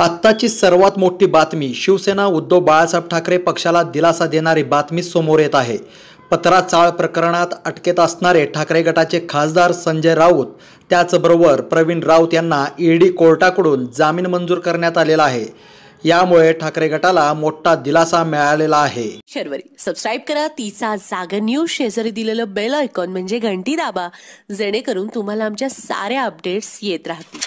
आत्ताची सर्वात मोठी बातमी शिवसेना उद्धव बाळासाहेब ठाकरे पक्षाला दिलासा देणारी बातमी समोर येत आहे पत्राचाळ प्रकरणात अटकेत असणारे ठाकरे गटाचे खासदार संजय राऊत त्याचबरोबर प्रवीण राऊत यांना ईडी कोर्टाकडून जामीन मंजूर करण्यात आलेला आहे यामुळे ठाकरे गटाला मोठा दिलासा मिळालेला आहे शर्वरी सबस्क्राईब करा तिचा जागर न्यूज शेजारी दिलेलं बेल आयकॉन म्हणजे घंटी दाबा जेणेकरून तुम्हाला आमच्या साऱ्या अपडेट्स येत राहतील